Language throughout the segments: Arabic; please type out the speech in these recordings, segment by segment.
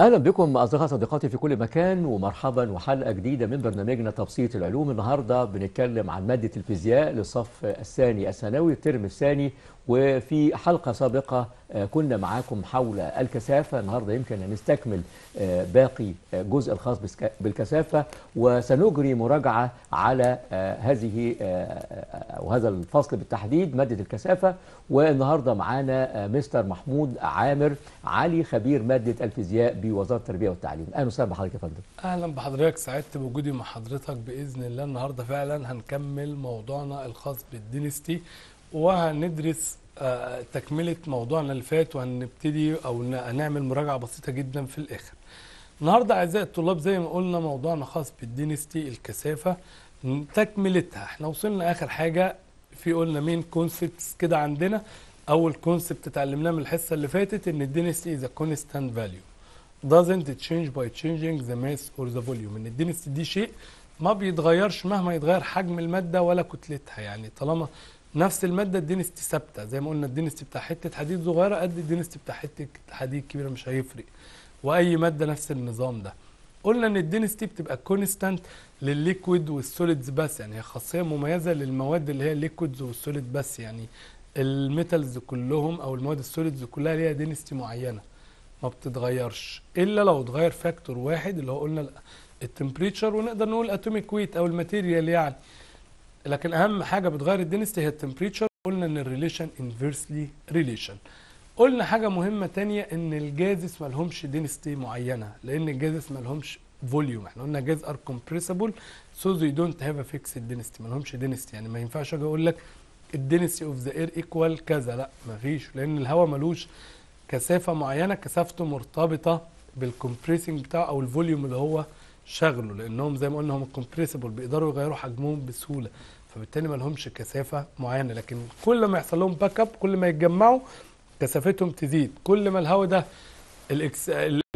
اهلا بكم اصدقائي صديقاتي في كل مكان ومرحبا وحلقه جديده من برنامجنا تبسيط العلوم النهارده بنتكلم عن ماده الفيزياء للصف الثاني الثانوي الترم الثاني وفي حلقة سابقة آه، كنا معاكم حول الكثافة النهاردة يمكن أن نستكمل آه، باقي الجزء آه، الخاص بالكثافة وسنجري مراجعة على هذه وهذا الفصل بالتحديد مادة الكثافة والنهاردة معانا مستر محمود عامر علي خبير مادة الفيزياء بوزارة التربية والتعليم أهلا وسهلا بحضرتك يا فندم أهلا بحضرتك سعدت بوجودي مع حضرتك بإذن الله النهاردة فعلا هنكمل موضوعنا الخاص بالدينستي وهندرس آه، تكملة موضوعنا اللي فات وهنبتدي أو هنعمل مراجعة بسيطة جدا في الآخر. النهاردة أعزائي الطلاب زي ما قلنا موضوعنا خاص بالدينستي الكثافة تكملتها احنا وصلنا آخر حاجة في قلنا مين كونسبتس كده عندنا أول كونسبت اتعلمناه من الحصة اللي فاتت إن الدينستي از كونستانت فاليو doesn't change by changing the mass or the volume إن الدينستي دي شيء ما بيتغيرش مهما يتغير حجم المادة ولا كتلتها يعني طالما نفس الماده الدينستي ثابته زي ما قلنا الدينستي بتاع حته حديد صغيره قد الدينستي بتاع حته حديد كبيره مش هيفرق واي ماده نفس النظام ده قلنا ان الدينستي بتبقى كونستانت للليكويد والسوليدز بس يعني هي خاصيه مميزه للمواد اللي هي الليكويدز والسوليد بس يعني الميتالز كلهم او المواد السوليدز كلها ليها دينستي معينه ما بتتغيرش الا لو اتغير فاكتور واحد اللي هو قلنا التمبريتشر ونقدر نقول اتوميك ويت او الماتيريال يعني لكن اهم حاجه بتغير الدنسيتي هي التمبريتشر قلنا ان الريليشن انفرسلي ريليشن قلنا حاجه مهمه تانية ان الجازس مالهمش دنسيتي معينه لان الجازس مالهمش فوليوم احنا قلنا جاز ار كومبريسبل سو ذي دونت هاف ا فيكسد دينستي مالهمش دينستي يعني ما ينفعش اجي اقول لك الدينستي اوف ذا اير ايكوال كذا لا ما فيش لان الهواء ملوش كثافه معينه كثافته مرتبطه بالكمبريسنج بتاعه او الفوليوم اللي هو شغله لانهم زي ما قلنا هم كومبريسبل بيقدروا يغيروا حجمهم بسهوله فبالتالي ما لهمش كثافه معينه لكن كل ما يحصل لهم باك اب كل ما يتجمعوا كثافتهم تزيد كل ما الهواء ده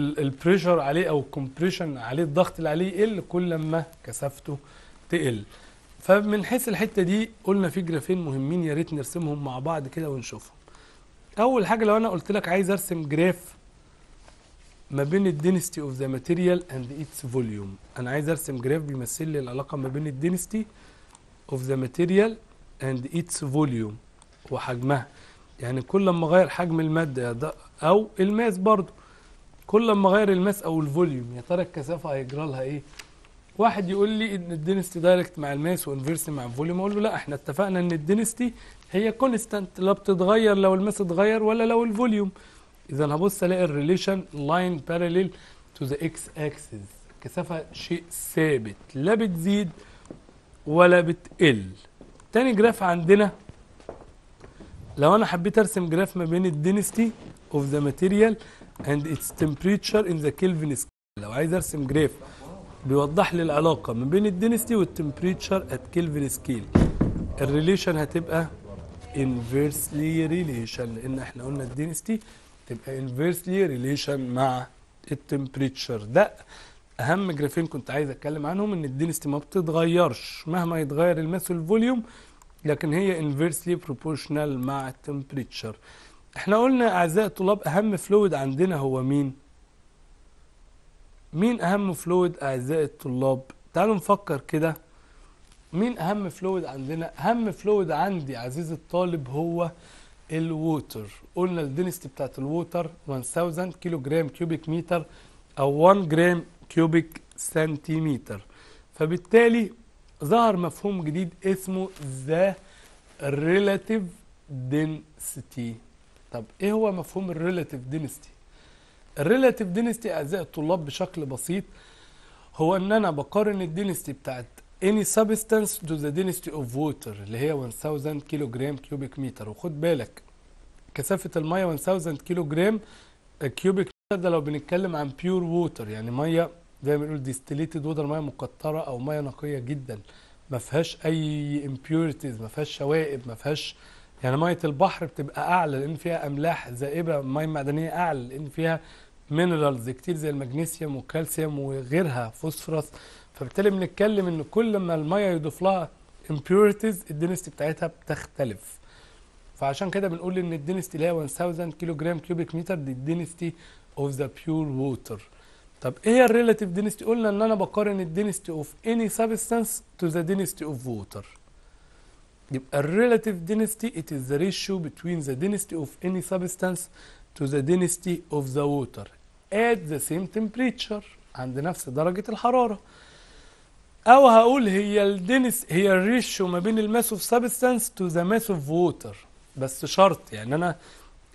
البريشر عليه او الكمبريشن عليه الضغط اللي عليه يقل كل ما كثافته تقل فمن حيث الحته دي قلنا في جرافين مهمين يا ريت نرسمهم مع بعض كده ونشوفهم اول حاجه لو انا قلت لك عايز ارسم جراف ما بين الدينستي اوف ذا ماتيريال اند اتس فوليوم انا عايز ارسم جراف بيمثل لي العلاقه ما بين الدينستي اوف ذا ماتيريال اند اتس فوليوم وحجمها يعني كل لما اغير حجم الماده ده او الماس برضو كل لما اغير الماس او الفوليوم يا ترى الكثافه هيجرى لها ايه واحد يقول لي ان الدينستي دايركت مع الماس وانفيرس مع الفوليوم اقول له لا احنا اتفقنا ان الدينستي هي كونستانت لا بتتغير لو الماس اتغير ولا لو الفوليوم اذا هبص الاقي الريليشن لاين باراليل تو ذا اكس اكسس الكثافه شيء ثابت لا بتزيد ولا بتقل تاني جراف عندنا لو انا حبيت ارسم جراف ما بين الدينستي اوف ذا ماتيريال اند اتس تمبريتشر ان ذا كيلفن سكيل لو عايز ارسم جراف بيوضح لي العلاقه ما بين الدينستي والتمبريتشر ات كيلفن سكيل الريليشن هتبقى انفيرسلي ريليشن لان احنا قلنا الدينستي تبقى انفيرسلي ريليشن مع التمبريتشر ده اهم جرافين كنت عايز اتكلم عنهم ان الدينستي ما بتتغيرش مهما يتغير الماس والفوليوم لكن هي انفيرسلي بروبورشنال مع التمبريتشر احنا قلنا اعزائي الطلاب اهم فلويد عندنا هو مين مين اهم فلويد اعزائي الطلاب تعالوا نفكر كده مين اهم فلويد عندنا اهم فلويد عندي عزيزي الطالب هو الووتر قلنا الدنسيتي بتاعت الووتر 1000 كيلو جرام كيوبيك متر او 1 جرام كيوبيك سنتيمتر فبالتالي ظهر مفهوم جديد اسمه ذا ريلاتيف density طب ايه هو مفهوم الريلاتيف density الريلاتيف density اعزائي الطلاب بشكل بسيط هو ان انا بقارن الدنسيتي بتاعت any substance to the density of water اللي هي 1000 كيلو جرام كيوبيك متر وخد بالك كثافة المية 1000 كيلو جرام كيوبيك متر ده لو بنتكلم عن بيور ووتر يعني مية زي ما بنقول ديستليتد ووتر مية مقطرة أو مية نقية جدا ما فيهاش أي impurities ما فيهاش شوائب ما فيهاش يعني مية البحر بتبقى أعلى لأن فيها أملاح زائبة مية معدنية أعلى لأن فيها مينرالز كتير زي المغنيسيوم والكالسيوم وغيرها فوسفورس فبالتالي بنتكلم ان كل ما الميه يضيف لها impurities الدنسيتي بتاعتها بتختلف فعشان كده بنقول ان الدنسيتي اللي هي 1000 كيلو جرام كيوبيك متر دي الدنسيتي اوف ذا بيور ووتر طب ايه هي الريلاتيف دينستي قلنا ان انا بقارن الدنستي اوف اني سبستانس تو ذا دينستي اوف ووتر يبقى الريلاتيف دينستي ات از ذا ريشيو بتوين ذا دينستي اوف اني سبستانس تو ذا دينستي اوف ذا ووتر ات ذا سيم تمبريتشر عند نفس درجه الحراره او هقول هي الدنس هي الريشو ما بين الماس اوف سبستانس تو ذا ماس اوف ووتر بس شرط يعني انا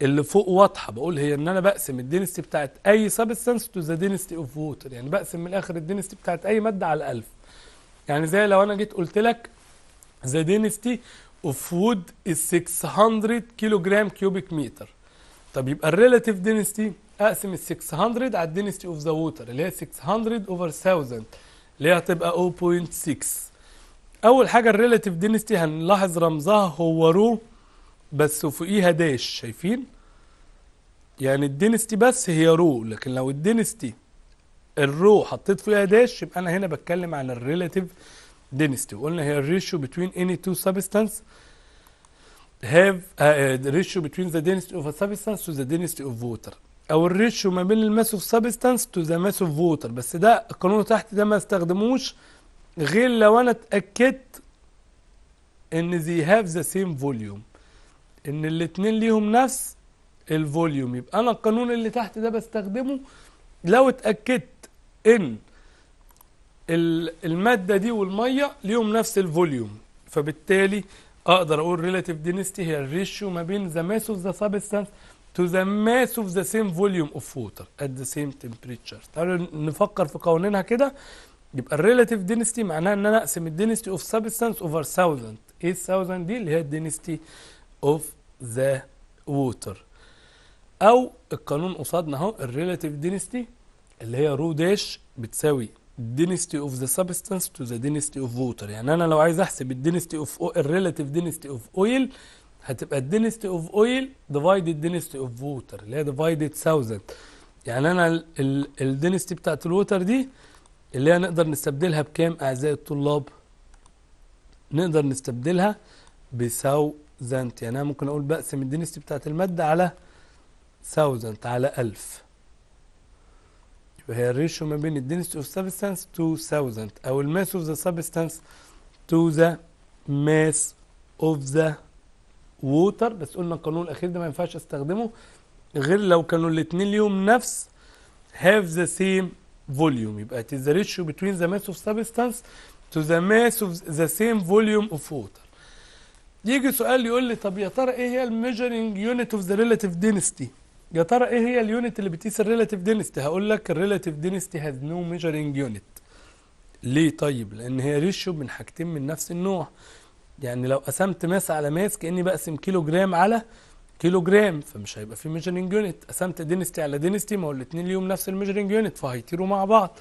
اللي فوق واضحه بقول هي ان انا بقسم الدنستي بتاعت اي سبستانس تو ذا دنستي اوف ووتر يعني بقسم من الاخر الدنستي بتاعت اي ماده على الالف يعني زي لو انا جيت قلت لك ذا دنستي اوف وود از 600 كيلو جرام كيوبيك متر طب يبقى الريلاتيف دنستي اقسم ال 600 على الدنستي اوف ذا ووتر اللي هي 600 اوفر 1000 اللي هي هتبقى 0.6 اول حاجه الريلاتيف دينستي هنلاحظ رمزها هو رو بس وفوقيها داش شايفين يعني الدينستي بس هي رو لكن لو الدينستي الرو حطيت فيها داش يبقى انا هنا بتكلم عن الريلاتيف دينستي وقلنا هي الريشيو بتوين اني تو سبستانس have uh, ratio between the density of a substance to the density of water او الريشيو ما بين الماسوف سبستانس تو ذا ماسوف ووتر بس ده القانون اللي تحت ده ما استخدموش غير لو انا اتاكدت ان ذي هاف ذا سيم فوليوم ان الاتنين ليهم نفس الفوليوم يبقى انا القانون اللي تحت ده بستخدمه لو اتاكدت ان الماده دي والميه ليهم نفس الفوليوم فبالتالي اقدر اقول ريلاتيف دينستي هي الريشيو ما بين ذا ماس اوف ذا سبستانس to the mass of the same volume of water at the same temperature تعالوا نفكر في قوانينها كده يبقى الريلاتيف density معناها ان انا اقسم الدينستي اوف سبستانس اوفر 1000 ايه دي اللي هي الدينستي اوف ذا ووتر او القانون قصادنا اهو الريلاتيف density اللي هي رو داش بتساوي density of the substance to the density of water يعني انا لو عايز احسب الدينستي اوف الريلاتيف density of oil هتبقى الدينستي اوف اويل ديفايدد دينستي اوف ووتر اللي هي ديفايدد ثاوزند يعني انا الدينستي بتاعت الووتر دي اللي هي نقدر نستبدلها بكام اعزائي الطلاب نقدر نستبدلها بثاوزنت يعني انا ممكن اقول بقسم الدينستي بتاعت الماده على ثاوزنت على 1000 يبقى هي الريشيو ما بين الدينستي اوف سبستانس تو ساوزنت او الماس اوف ذا سبستانس تو ذا ماس اوف ذا ووتر بس قلنا القانون الاخير ده ما ينفعش استخدمه غير لو كانوا الاثنين ليهم نفس هاف ذا سيم فوليوم يبقى ذا ريشيو the ذا between اوف mass تو ذا to اوف ذا سيم فوليوم اوف ووتر يجي سؤال يقول لي طب يا ترى ايه هي الميجرنج يونت اوف ذا ريلاتيف دينستي يا ترى ايه هي اليونت اللي بتقيس الريلاتيف دينستي هقول لك الريلاتيف دينستي هاز نو ميجرنج يونت ليه طيب لان هي ريشيو من حاجتين من نفس النوع يعني لو قسمت ماس على ماس كاني بقسم كيلو جرام على كيلو جرام فمش هيبقى في ميجرنج يونت قسمت دينستي على دينستي ما هو الاثنين ليهم نفس الميجرنج يونت فهيطيروا مع بعض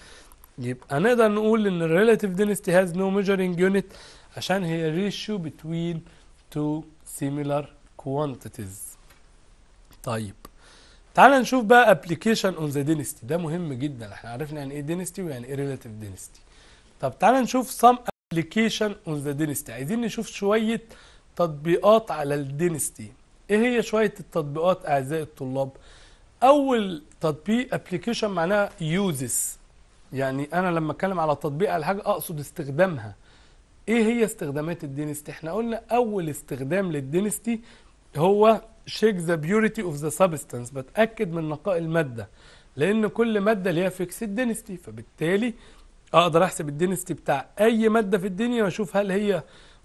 يبقى نقدر نقول ان الريلاتيف دينستي هاز نو ميجرنج يونت عشان هي ريشيو بتوين تو سيميلار كوانتيتيز طيب تعال نشوف بقى ابلكيشن اون ذا دينستي ده مهم جدا احنا عرفنا يعني ايه دينستي ويعني ايه ريلاتيف دينستي طب تعال نشوف سم ابلكيشن اون ذا دينستي عايزين نشوف شويه تطبيقات على الدينستي ايه هي شويه التطبيقات اعزائي الطلاب اول تطبيق ابلكيشن معناها يوزز يعني انا لما اتكلم على تطبيق على حاجه اقصد استخدامها ايه هي استخدامات الدينستي احنا قلنا اول استخدام للدينستي هو شيك ذا بيوريتي اوف ذا سبستانس بتاكد من نقاء الماده لان كل ماده ليها فيكس الدينستي فبالتالي اقدر احسب الدينستي بتاع اي ماده في الدنيا واشوف هل هي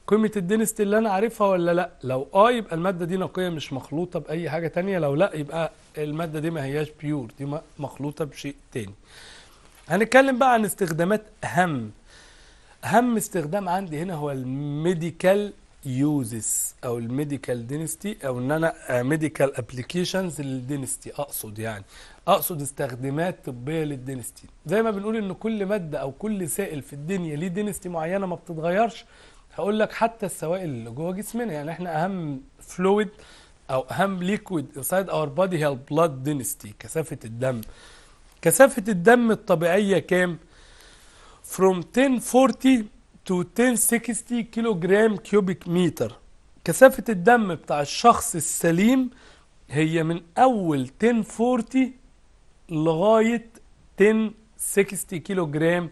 قيمه الدينستي اللي انا عارفها ولا لا لو اه يبقى الماده دي نقيه مش مخلوطه باي حاجه تانية لو لا يبقى الماده دي ما هياش بيور دي مخلوطه بشيء تاني هنتكلم بقى عن استخدامات اهم اهم استخدام عندي هنا هو الميديكال يوزس او الميديكال دينستي او ان انا ميديكال ابلكيشنز للدينستي اقصد يعني اقصد استخدامات طبيه للدينستي زي ما بنقول ان كل ماده او كل سائل في الدنيا ليه دينستي معينه ما بتتغيرش هقول لك حتى السوائل اللي جوه جسمنا يعني احنا اهم فلويد او اهم ليكويد انسايد اور بادي هي البلاد دينستي كثافه الدم كثافه الدم الطبيعيه كام؟ from 1040 to 1060 كيلو جرام كيوبيك متر كثافة الدم بتاع الشخص السليم هي من أول 1040 لغاية 1060 كيلو جرام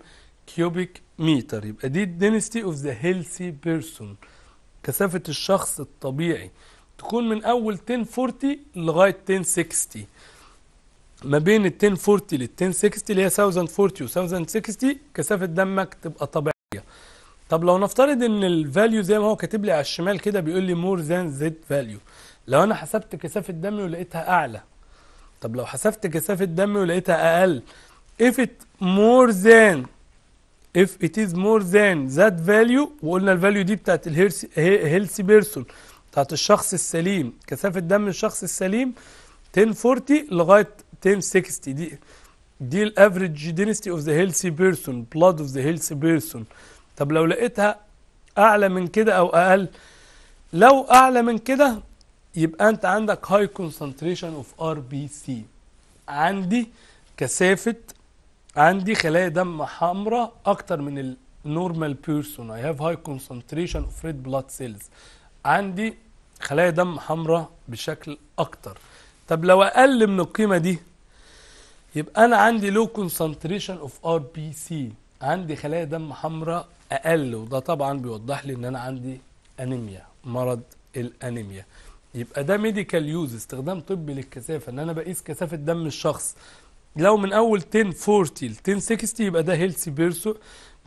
كيوبيك متر يبقى دي الدينستي اوف ذا هيلثي بيرسون كثافة الشخص الطبيعي تكون من أول 1040 لغاية 1060 ما بين ال 1040 لل 1060 اللي هي 1040 و 1060 كثافة دمك تبقى طبيعية طب لو نفترض ان الفاليو زي ما هو كاتب لي على الشمال كده بيقول لي مور ذان زد فاليو لو انا حسبت كثافه دمي ولقيتها اعلى طب لو حسبت كثافه دمي ولقيتها اقل if it more than if it is more than that value وقلنا الفاليو دي بتاعت الهيلثي بيرسون بتاعت الشخص السليم كثافه دم الشخص السليم 1040 لغايه 1060 دي دي الافريج دينستي اوف ذا هيلثي بيرسون بلود اوف ذا هيلثي بيرسون طب لو لقيتها اعلى من كده او اقل لو اعلى من كده يبقى انت عندك هاي كونسنتريشن اوف ار بي سي عندي كثافه عندي خلايا دم حمراء اكتر من النورمال بيرسون اي هاف هاي كونسنتريشن اوف ريد بلاد سيلز عندي خلايا دم حمراء بشكل اكتر طب لو اقل من القيمه دي يبقى انا عندي لو كونسنتريشن اوف ار بي سي عندي خلايا دم حمراء اقل وده طبعا بيوضح لي ان انا عندي انيميا مرض الانيميا يبقى ده ميديكال يوز استخدام طبي للكثافه ان انا بقيس كثافه دم الشخص لو من اول 1040 ل 1060 يبقى ده هيلثي بيرسون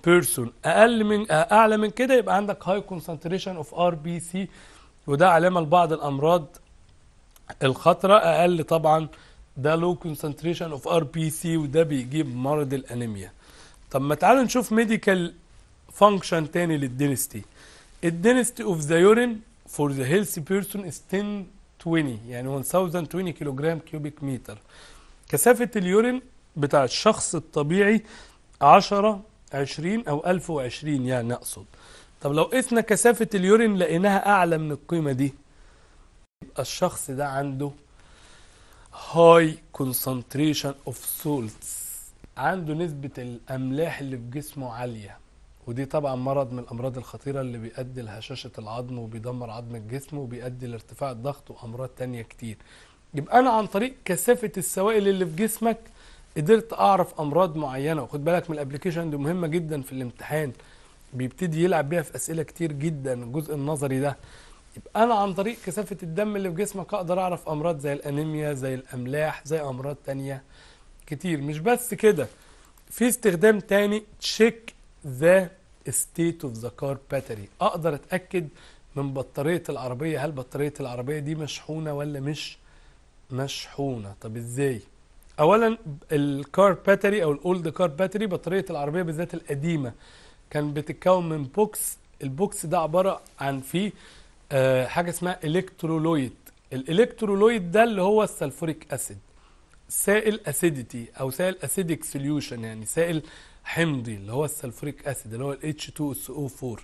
بيرسون اقل من اعلى من كده يبقى عندك هاي كونسنتريشن اوف ار بي سي وده علامه لبعض الامراض الخطره اقل طبعا ده لو كونسنتريشن اوف ار بي سي وده بيجيب مرض الانيميا طب ما تعالوا نشوف ميديكال فانكشن تاني للدينستي الدينستي اوف ذا يورين فور ذا هيلثي بيرسون از 1020 يعني 1020 كيلو جرام كيوبيك متر كثافه اليورين بتاع الشخص الطبيعي 10 20 او 1020 يعني اقصد طب لو قسنا كثافه اليورين لقيناها اعلى من القيمه دي يبقى الشخص ده عنده هاي كونسنتريشن اوف سولتس عنده نسبه الاملاح اللي في جسمه عاليه ودي طبعا مرض من الامراض الخطيره اللي بيؤدي لهشاشه العظم وبيدمر عظم الجسم وبيؤدي لارتفاع الضغط وامراض تانية كتير يبقى انا عن طريق كثافه السوائل اللي في جسمك قدرت اعرف امراض معينه وخد بالك من الابلكيشن دي مهمه جدا في الامتحان بيبتدي يلعب بيها في اسئله كتير جدا الجزء النظري ده يبقى انا عن طريق كثافه الدم اللي في جسمك اقدر اعرف امراض زي الانيميا زي الاملاح زي امراض تانية كتير مش بس كده في استخدام تاني تشيك ذا ستيت اوف ذا كار باتري اقدر اتاكد من بطاريه العربيه هل بطاريه العربيه دي مشحونه ولا مش مشحونه طب ازاي اولا الكار باتري او الاولد كار باتري بطاريه العربيه بالذات القديمه كان بتتكون من بوكس البوكس ده عباره عن فيه آه، حاجه اسمها الكترولويد الالكترولويد ده اللي هو السلفوريك اسيد سائل اسيديتي او سائل اسيديك سوليوشن يعني سائل حمضي اللي هو السلفوريك اسيد اللي هو ال H2SO4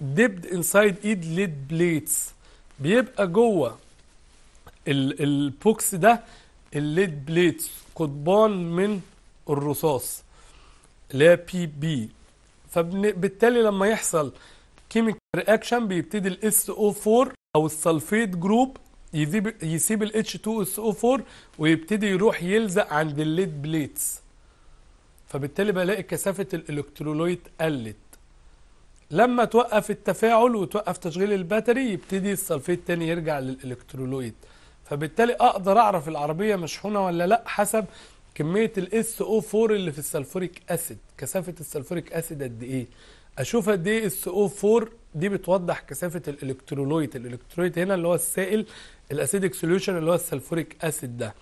ديبد انسايد ايد ليد بليتس بيبقى جوه البوكس ده الليد بليتس قضبان من الرصاص اللي هي بي بي فبالتالي لما يحصل كيميكال رياكشن بيبتدي الاس او 4 او السلفيت جروب يسيب ال H2SO4 ويبتدي يروح يلزق عند الليد بليتس فبالتالي بلاقي كثافة الإلكترولويت قلت لما توقف التفاعل وتوقف تشغيل الباتري يبتدي السلفيت تاني يرجع للإلكترولويت فبالتالي أقدر أعرف العربية مشحونة ولا لأ حسب كمية الاس SO4 اللي في السلفوريك أسيد كثافة السلفوريك أسيد قد إيه أشوف قد إيه SO4 دي بتوضح كثافة الإلكترولويت الإلكترولويت هنا اللي هو السائل الأسيدك سوليوشن اللي هو السلفوريك أسيد ده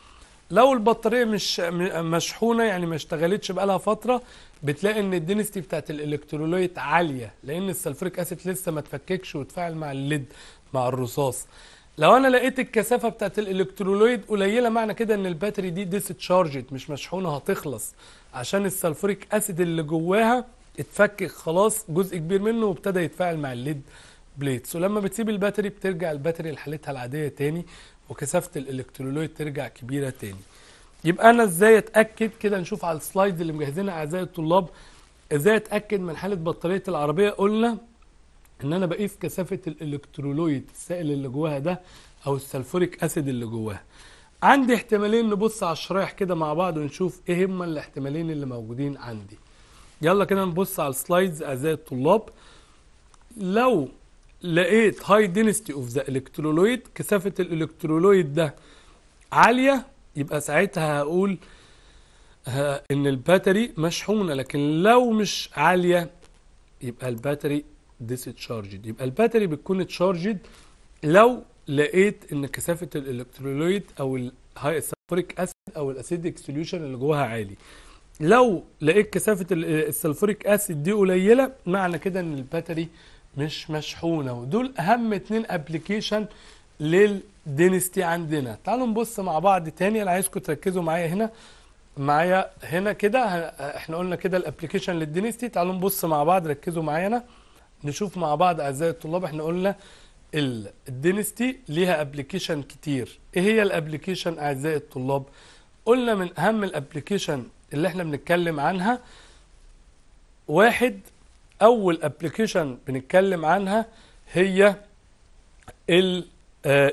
لو البطاريه مش مشحونه يعني ما اشتغلتش بقالها فتره بتلاقي ان الدنستي بتاعت الالكتروليت عاليه لان السلفوريك اسيد لسه ما اتفككش وتفاعل مع الليد مع الرصاص لو انا لقيت الكثافه بتاعت الالكترولويد قليله معنى كده ان الباتري دي ديسشارجت مش مشحونه هتخلص عشان السلفوريك اسيد اللي جواها اتفكك خلاص جزء كبير منه وابتدى يتفاعل مع الليد بليتس ولما بتسيب الباتري بترجع الباتري لحالتها العاديه تاني وكثافه الالكترولويت ترجع كبيره تاني يبقى انا ازاي اتاكد كده نشوف على السلايد اللي مجهزينها اعزائي الطلاب ازاي اتاكد من حاله بطاريه العربيه قلنا ان انا بقيس كثافه الالكترولويت السائل اللي جواها ده او السلفوريك اسيد اللي جواها عندي احتمالين نبص على الشرايح كده مع بعض ونشوف ايه هما الاحتمالين اللي موجودين عندي يلا كده نبص على السلايدز اعزائي الطلاب لو لقيت هاي دينستي اوف ذا الكترولويد كثافه الالكترولويد ده عاليه يبقى ساعتها هقول ان الباتري مشحونه لكن لو مش عاليه يبقى الباتري ديس تشارجد يبقى الباتري بتكون تشارجد لو لقيت ان كثافه الالكترولويد او الهاي السلفوريك اسيد او الاسيديك سوليوشن اللي جواها عالي لو لقيت كثافه السلفوريك اسيد دي قليله معنى كده ان الباتري مش مشحونة ودول أهم اتنين ابلكيشن للدينستي عندنا تعالوا نبص مع بعض تاني أنا عايزكم تركزوا معايا هنا معايا هنا كده احنا قلنا كده الابلكيشن للدينستي تعالوا نبص مع بعض ركزوا معايا هنا نشوف مع بعض أعزائي الطلاب احنا قلنا الدينستي ليها ابلكيشن كتير ايه هي الابلكيشن أعزائي الطلاب قلنا من أهم الابلكيشن اللي احنا بنتكلم عنها واحد اول ابلكيشن بنتكلم عنها هي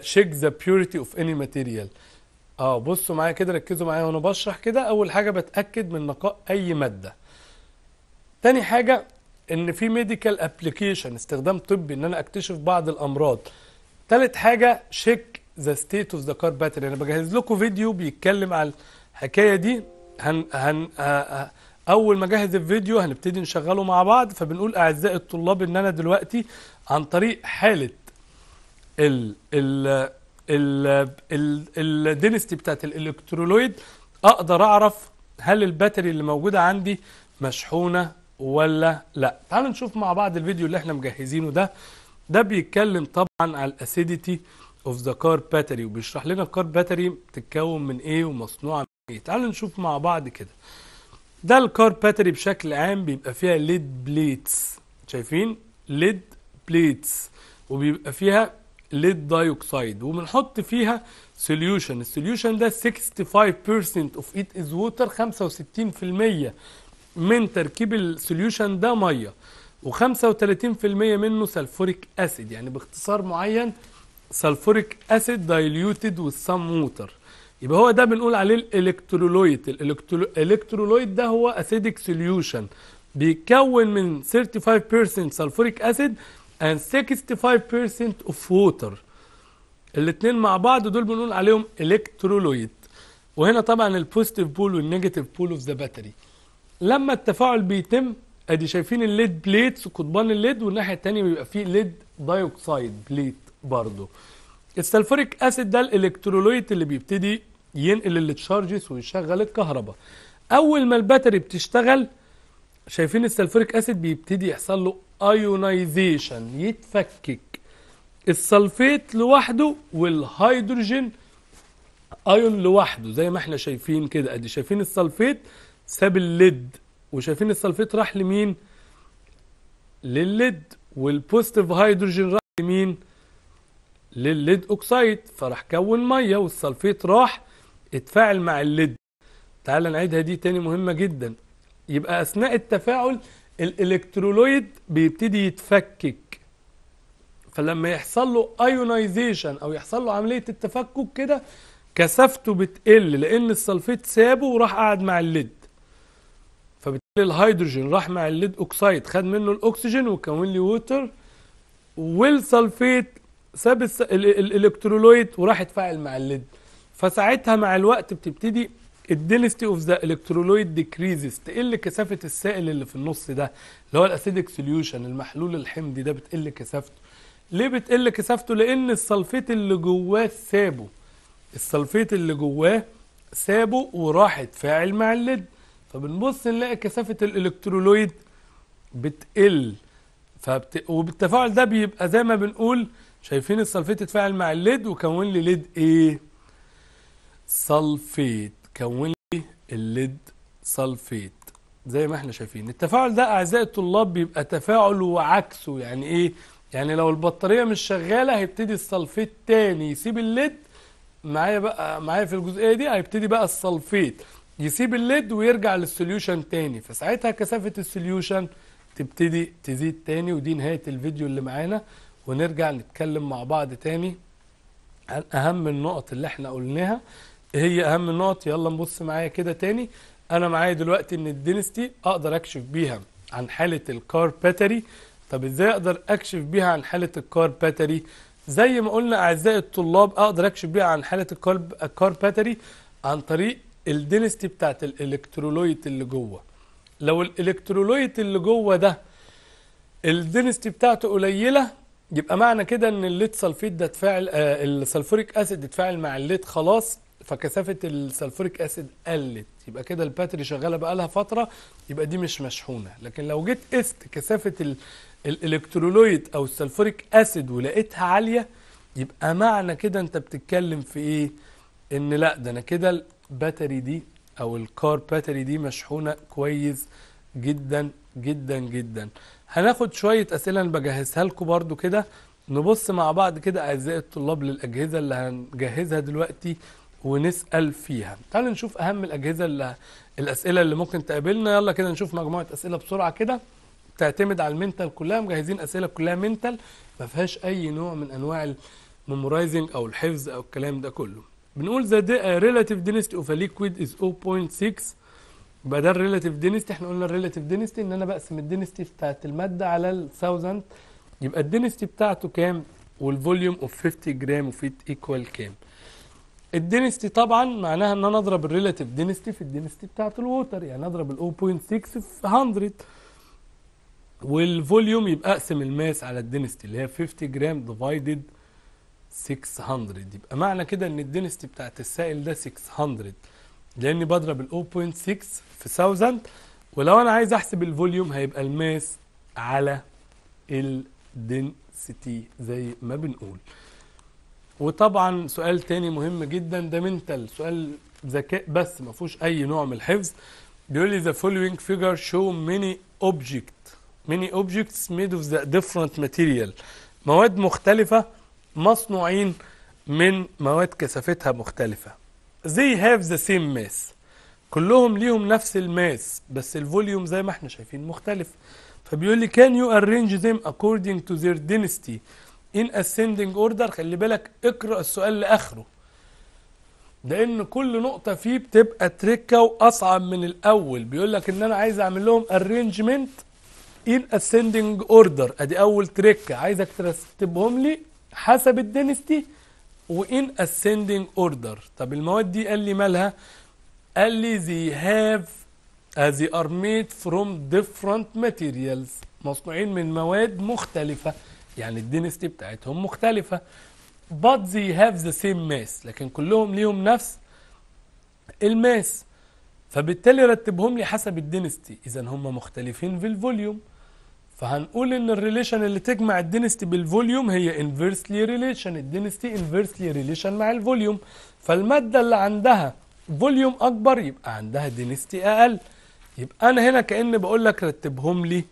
شيك ذا بيوريتي اوف اني ماتيريال اه بصوا معايا كده ركزوا معايا وانا بشرح كده اول حاجه بتاكد من نقاء اي ماده تاني حاجه ان في ميديكال ابلكيشن استخدام طبي ان انا اكتشف بعض الامراض تالت حاجه شيك ذا ستيت اوف ذا كار باتري انا بجهز لكم فيديو بيتكلم على الحكايه دي هن هن آه آه اول ما جهز الفيديو هنبتدي نشغله مع بعض فبنقول اعزائي الطلاب ان انا دلوقتي عن طريق حاله ال ال الدنستي بتاعت الالكترولويد اقدر اعرف هل الباتري اللي موجوده عندي مشحونه ولا لا تعالوا نشوف مع بعض الفيديو اللي احنا مجهزينه ده ده بيتكلم طبعا على الاسيديتي اوف ذا كار باتري وبيشرح لنا الكار باتري بتتكون من ايه ومصنوعه من ايه تعالوا نشوف مع بعض كده ده الكار باتري بشكل عام بيبقى فيها ليد بليتس شايفين ليد بليتس وبيبقى فيها ليد دايوكسيد وبنحط فيها سوليوشن السوليوشن ده 65% اوف ايت از ووتر 65% من تركيب السوليوشن ده ميه و35% منه سلفوريك اسيد يعني باختصار معين سلفوريك اسيد دايليوتد وسام ووتر يبقى هو ده بنقول عليه الالكترولويت الالكترولويت ده هو اسيدك سوليوشن بيتكون من 35% سلفوريك اسيد اند 65% اوف ووتر الاتنين مع بعض دول بنقول عليهم الكترولويت وهنا طبعا البوزيتيف بول والنيجاتيف بول اوف ذا باتري لما التفاعل بيتم ادي شايفين الليد بليتس قضبان الليد والناحيه الثانيه بيبقى فيه ليد دايوكسيد بليت برضه السلفوريك اسيد ده الالكترولويت اللي بيبتدي ينقل التشارجز ويشغل الكهرباء اول ما الباتري بتشتغل شايفين السلفوريك اسيد بيبتدي يحصل له ايونايزيشن يتفكك السلفيت لوحده والهيدروجين ايون لوحده زي ما احنا شايفين كده ادي شايفين السلفيت ساب الليد وشايفين السلفيت راح لمين للليد والبوزيتيف هيدروجين راح لمين للليد اوكسايد فراح كون ميه والسلفيت راح اتفاعل مع الليد تعال نعيدها دي تاني مهمة جدا يبقى أثناء التفاعل الإلكترولويد بيبتدي يتفكك فلما يحصل له ايونايزيشن او يحصل له عمليه التفكك كده كثافته بتقل لان السلفيت سابه وراح قعد مع الليد فبالتالي الهيدروجين راح مع الليد اوكسايد خد منه الاكسجين وكون لي ووتر والسلفيت ساب الالكترولويت وراح اتفاعل مع الليد فساعتها مع الوقت بتبتدي الديلستي اوف ذا الكترولويد ديكريزز تقل كثافه السائل اللي في النص ده اللي هو الاسيدك سوليوشن المحلول الحمضي ده بتقل كثافته ليه بتقل كثافته لان السلفيت اللي جواه سابه السلفيت اللي جواه سابه وراح اتفاعل مع الليد فبنبص نلاقي كثافه الالكترولويد بتقل فبت... وبالتفاعل ده بيبقى زي ما بنقول شايفين السلفيت اتفاعل مع الليد وكون لي ليد ايه صلفيت كون لي الليد صلفيت زي ما احنا شايفين التفاعل ده اعزائي الطلاب بيبقى تفاعل وعكسه يعني ايه يعني لو البطاريه مش شغاله هيبتدي الصلفيت تاني يسيب الليد معايا بقى معايا في الجزئيه دي هيبتدي بقى الصلفيت يسيب الليد ويرجع للسوليوشن تاني فساعتها كثافه السوليوشن تبتدي تزيد تاني ودي نهايه الفيديو اللي معانا ونرجع نتكلم مع بعض تاني عن اهم النقط اللي احنا قلناها هي اهم النقط يلا نبص معايا كده تاني انا معايا دلوقتي ان الدينستي اقدر اكشف بيها عن حاله الكار باتري طب ازاي اقدر اكشف بيها عن حاله الكار باتري زي ما قلنا اعزائي الطلاب اقدر اكشف بيها عن حاله الكار الكار باتري عن طريق الدينستي بتاعت الالكترولويت اللي جوه لو الالكترولويت اللي جوه ده الدينستي بتاعته قليله يبقى معنى كده ان الليت سلفيت ده اتفاعل آه السلفوريك اسيد اتفاعل مع الليت خلاص فكثافه السلفوريك اسيد قلت يبقى كده الباتري شغاله بقى لها فتره يبقى دي مش مشحونه لكن لو جيت قست كثافه الالكترولويت او السلفوريك اسيد ولقيتها عاليه يبقى معنى كده انت بتتكلم في ايه ان لا ده انا كده الباتري دي او الكار باتري دي مشحونه كويس جدا جدا جدا هناخد شويه اسئله انا بجهزها لكم برده كده نبص مع بعض كده اعزائي الطلاب للاجهزه اللي هنجهزها دلوقتي ونسال فيها تعال نشوف اهم الاجهزه اللي الاسئله اللي ممكن تقابلنا يلا كده نشوف مجموعه اسئله بسرعه كده تعتمد على المنتال كلها مجهزين اسئله كلها منتال ما فيهاش اي نوع من انواع الميمورايزنج او الحفظ او الكلام ده كله بنقول ذا ريلاتيف دينستي اوف ليكويد از 0.6 يبقى ده الريلاتيف دينستي احنا قلنا الريلاتيف دينستي ان انا بقسم الدينستي بتاعت الماده على ال 1000 يبقى الدينستي بتاعته كام والفوليوم اوف 50 جرام اوف ايكوال كام الدينستي طبعا معناها ان انا اضرب الريلاتيف دينستي في الدينستي بتاعت الووتر يعني اضرب ال 0.6 في 100 والفوليوم يبقى اقسم الماس على الدينستي اللي هي 50 جرام ديفايدد 600 يبقى معنى كده ان الدينستي بتاعت السائل ده 600 لاني بضرب ال 0.6 في 1000 ولو انا عايز احسب الفوليوم هيبقى الماس على الدينستي زي ما بنقول وطبعا سؤال تاني مهم جدا ده منتال سؤال ذكاء بس ما فيهوش اي نوع من الحفظ بيقول لي ذا فولوينج فيجر شو ميني اوبجيكت ميني اوبجيكتس ميد اوف ذا ديفرنت ماتيريال مواد مختلفة مصنوعين من مواد كثافتها مختلفة زي هاف ذا سيم ماس كلهم ليهم نفس الماس بس الفوليوم زي ما احنا شايفين مختلف فبيقول لي كان يو ارينج ذيم اكوردنج تو ذير دينستي ان ascending اوردر خلي بالك اقرا السؤال لاخره لان كل نقطه فيه بتبقى تركه واصعب من الاول بيقول لك ان انا عايز اعمل لهم ارينجمنت ان ascending اوردر ادي اول تركه عايزك ترتبهم لي حسب الدينستي وان ascending اوردر طب المواد دي قال لي مالها قال لي they have آه، they are made from different materials مصنوعين من مواد مختلفه يعني الدينستي بتاعتهم مختلفة but they have the same mass لكن كلهم ليهم نفس الماس فبالتالي رتبهم لي حسب الدينستي اذا هم مختلفين في الفوليوم فهنقول ان الريليشن اللي تجمع الدينستي بالفوليوم هي inversely ريليشن الدينستي inversely ريليشن مع الفوليوم فالمادة اللي عندها فوليوم اكبر يبقى عندها دينستي اقل يبقى انا هنا كأن بقول لك رتبهم لي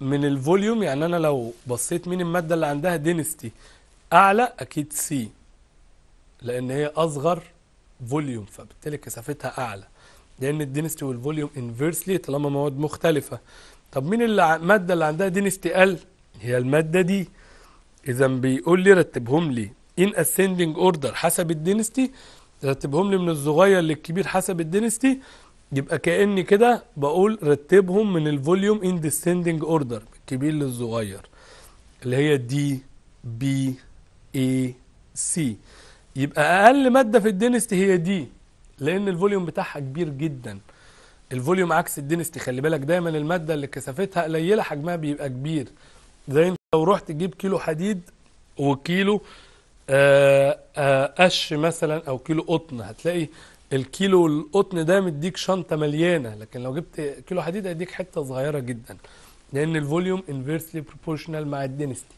من الفوليوم يعني انا لو بصيت مين الماده اللي عندها دينستي اعلى اكيد سي لان هي اصغر فوليوم فبالتالي كثافتها اعلى لان الدينستي والفوليوم انفيرسلي طالما مواد مختلفه طب مين الماده اللي عندها دينستي قل هي الماده دي اذا بيقول لي رتبهم لي ان اسيندنج اوردر حسب الدينستي رتبهم لي من الصغير للكبير حسب الدينستي يبقى كأني كده بقول رتبهم من الفوليوم ان ديسندنج اوردر الكبير للصغير اللي هي دي بي اي سي يبقى اقل ماده في الدينست هي دي لان الفوليوم بتاعها كبير جدا الفوليوم عكس الدينست خلي بالك دايما الماده اللي كثافتها قليله حجمها بيبقى كبير زي انت لو رحت تجيب كيلو حديد وكيلو آه، آه، قش مثلا او كيلو قطن هتلاقي الكيلو القطن ده مديك شنطه مليانه لكن لو جبت كيلو حديد هيديك حته صغيره جدا لان الفوليوم انفيرسلي بروبورشنال مع الدينستي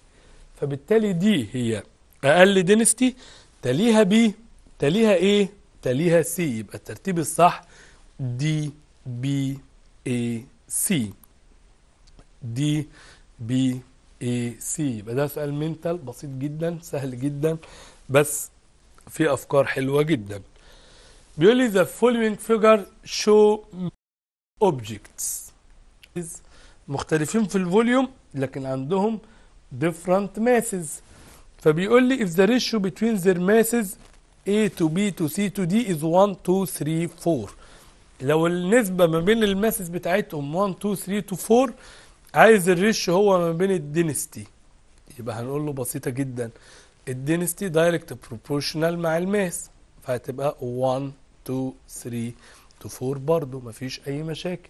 فبالتالي دي هي اقل دينستي تليها بي تليها ايه تليها سي يبقى الترتيب الصح دي بي اي سي دي بي اي سي يبقى ده سؤال منتال بسيط جدا سهل جدا بس في افكار حلوه جدا لي the following figure show objects مختلفين في الفوليوم لكن عندهم different masses فبيقول لي if the ratio between their masses A to B to C to D is 1 2 3 4 لو النسبة ما بين الماسز بتاعتهم 1 2 3 to 4 عايز الريش هو ما بين الدينستي يبقى هنقول له بسيطة جدا الدينستي دايركت بروبورشنال مع الماس فهتبقى 1 2 3 تو 4 برضو مفيش اي مشاكل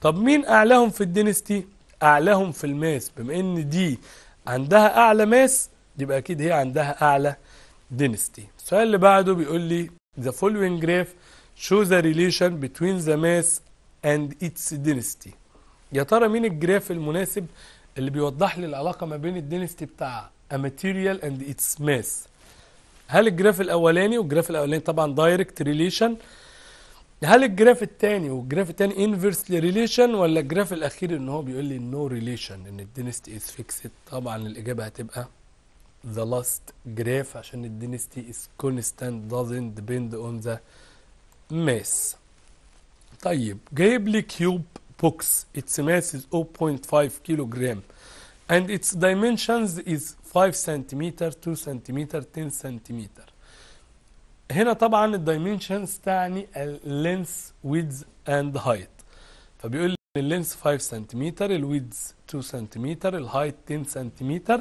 طب مين اعلاهم في الدينستي اعلاهم في الماس بما ان دي عندها اعلى ماس يبقى اكيد هي عندها اعلى دينستي السؤال اللي بعده بيقول لي the following graph shows the relation between the mass and its density يا ترى مين الجراف المناسب اللي بيوضح لي العلاقه ما بين الدينستي بتاع a material and its mass هل الجراف الاولاني والجراف الاولاني طبعا دايركت ريليشن هل الجراف الثاني والجراف الثاني انفرسلي ريليشن ولا الجراف الاخير ان هو بيقول لي نو ريليشن ان الدينستي از فيكسد طبعا الاجابه هتبقى ذا لاست جراف عشان الدينستي از كونستانت دازنت ديبند اون ذا ماس طيب جايب لي كيوب بوكس اتس ماس از 0.5 كيلو جرام and its dimensions is 5 سنتيمتر 2 سنتيمتر 10 سنتيمتر هنا طبعا الدايمنشنز تعني اللينس ويدز اند هايت فبيقول لي اللينس 5 سنتيمتر الويدز 2 سنتيمتر الهايت 10 سنتيمتر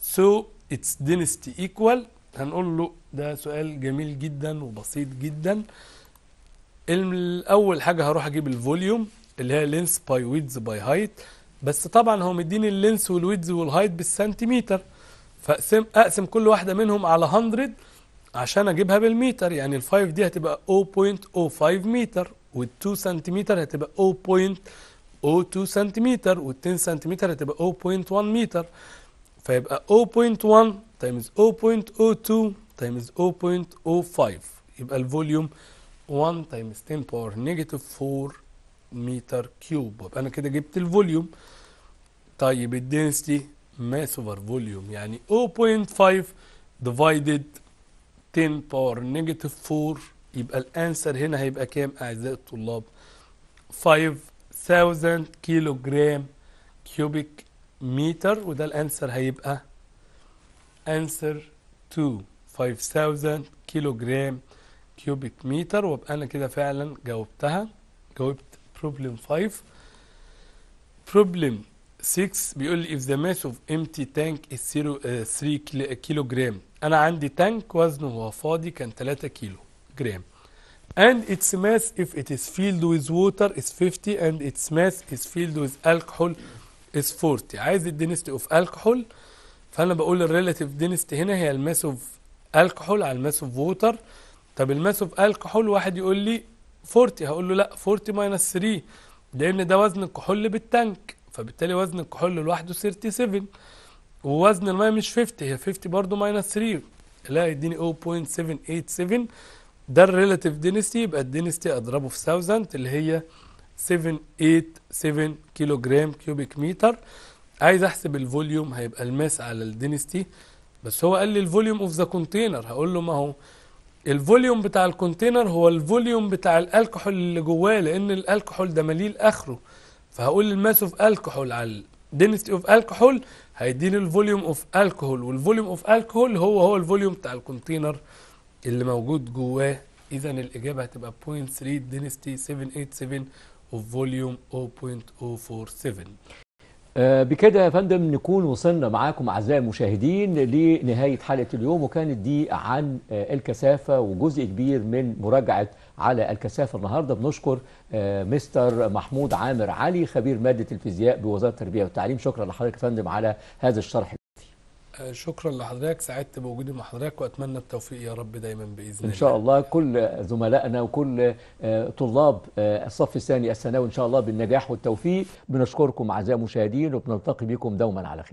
سو اتس دينستي ايكوال هنقول له ده سؤال جميل جدا وبسيط جدا الاول حاجه هروح اجيب الفوليوم اللي هي لينس باي ويدز باي هايت بس طبعا هو مديني اللينس والويدز والهايت بالسنتيمتر فاقسم اقسم كل واحده منهم على 100 عشان اجيبها بالمتر يعني ال 5 دي هتبقى 0.05 متر وال 2 سنتيمتر هتبقى 0.02 سنتيمتر وال 10 سنتيمتر هتبقى 0.1 متر فيبقى 0.1 تايمز 0.02 تايمز 0.05 يبقى الفوليوم 1 تايمز 10 باور نيجاتيف 4 متر كيوب يبقى انا كده جبت الفوليوم طيب الدنسيتي mass over volume يعني 0.5 divided 10 power negative 4 يبقى الانسر هنا هيبقى كام اعزائي الطلاب 5000 كيلو جرام كيوبيك متر وده الانسر هيبقى انسر 2 5000 كيلو جرام كيوبيك متر وابقى انا كده فعلا جاوبتها جاوبت بروبلم 5 بروبلم 6 بيقول لي if the mass of empty tank is 3 كيلو جرام انا عندي تانك وزنه وهو فاضي كان 3 كيلو جرام and its mass if it is filled with water is 50 and its mass is filled with alcohol is 40 عايز الدنسيتي of الكحول فانا بقول الريلاتيف دنسيتي هنا هي الماس اوف الكحول على الماس اوف ووتر طب الماس اوف الكحول واحد يقول لي 40 هقول له لا 40 ماينس 3 لان ده وزن الكحول بالتانك فبالتالي وزن الكحول لوحده 37 ووزن الماء مش 50 هي 50 برضه ماينس 3 لا يديني 0.787 ده الريلاتيف دينستي يبقى الدينستي اضربه في 1000 اللي هي 787 كيلو جرام كيوبيك متر عايز احسب الفوليوم هيبقى الماس على الدينستي بس هو قال لي الفوليوم اوف ذا كونتينر هقول له ما هو الفوليوم بتاع الكونتينر هو الفوليوم بتاع الالكحول اللي جواه لان الالكحول ده مليل اخره فهقول الماس اوف الكحول على الدنسيتي اوف الكحول هيديني الفوليوم اوف الكحول والفوليوم اوف الكحول هو هو الفوليوم بتاع الكونتينر اللي موجود جواه اذا الاجابه هتبقى 0.3 دنسيتي 787 اوف فوليوم 0.047 بكده يا فندم نكون وصلنا معاكم اعزائي المشاهدين لنهايه حلقه اليوم وكانت دي عن آه، الكثافه وجزء كبير من مراجعه على الكثافه النهارده بنشكر آه، مستر محمود عامر علي خبير ماده الفيزياء بوزاره التربيه والتعليم شكرا لحضرتك يا فندم على هذا الشرح آه، شكرا لحضرتك سعدت بوجودي مع حضرتك واتمنى التوفيق يا رب دايما باذن الله ان شاء الله كل زملائنا وكل آه، طلاب الصف الثاني الثانوي ان شاء الله بالنجاح والتوفيق بنشكركم اعزائي المشاهدين وبنلتقي بكم دوما على خير